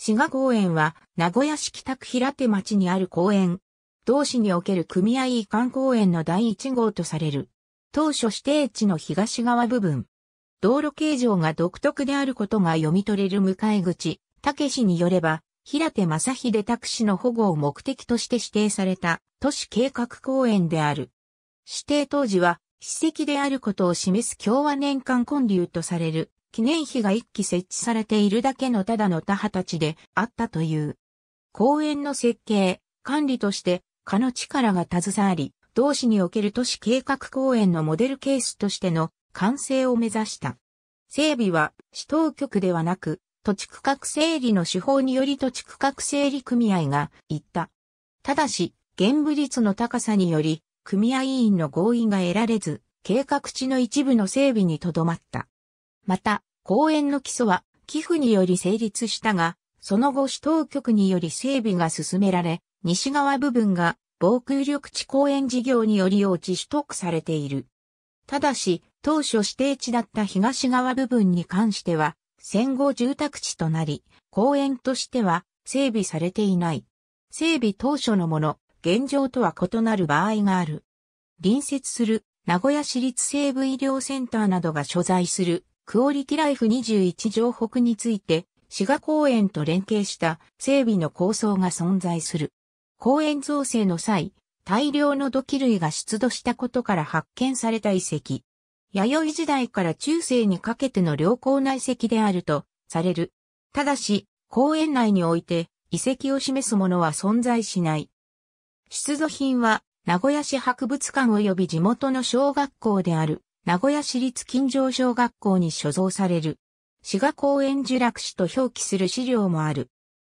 滋賀公園は、名古屋市北区平手町にある公園。同市における組合移管公園の第1号とされる。当初指定地の東側部分。道路形状が独特であることが読み取れる向かい口。武市によれば、平手正秀拓氏の保護を目的として指定された都市計画公園である。指定当時は、史跡であることを示す共和年間建立とされる記念碑が一基設置されているだけのただの田畑地であったという。公園の設計、管理として、かの力が携わり、同市における都市計画公園のモデルケースとしての完成を目指した。整備は、市当局ではなく、土地区画整理の手法により土地区画整理組合が言った。ただし、現部率の高さにより、組合員の合意が得られず、計画地の一部の整備にとどまった。また、公園の基礎は寄付により成立したが、その後市当局により整備が進められ、西側部分が防空緑地公園事業により用地取得されている。ただし、当初指定地だった東側部分に関しては、戦後住宅地となり、公園としては整備されていない。整備当初のもの、現状とは異なる場合がある。隣接する名古屋市立西部医療センターなどが所在するクオリティライフ21城北について、滋賀公園と連携した整備の構想が存在する。公園造成の際、大量の土器類が出土したことから発見された遺跡。弥生時代から中世にかけての良好な遺跡であるとされる。ただし、公園内において遺跡を示すものは存在しない。出土品は名古屋市博物館及び地元の小学校である。名古屋市立金城小学校に所蔵される、滋賀公園樹落死と表記する資料もある。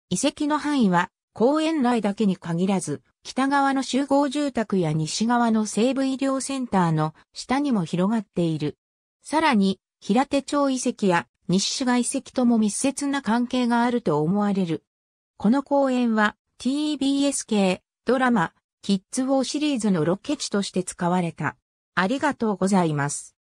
遺跡の範囲は、公園内だけに限らず、北側の集合住宅や西側の西部医療センターの下にも広がっている。さらに、平手町遺跡や西滋賀遺跡とも密接な関係があると思われる。この公園は TBS 系ドラマ、キッズウォーシリーズのロケ地として使われた。ありがとうございます。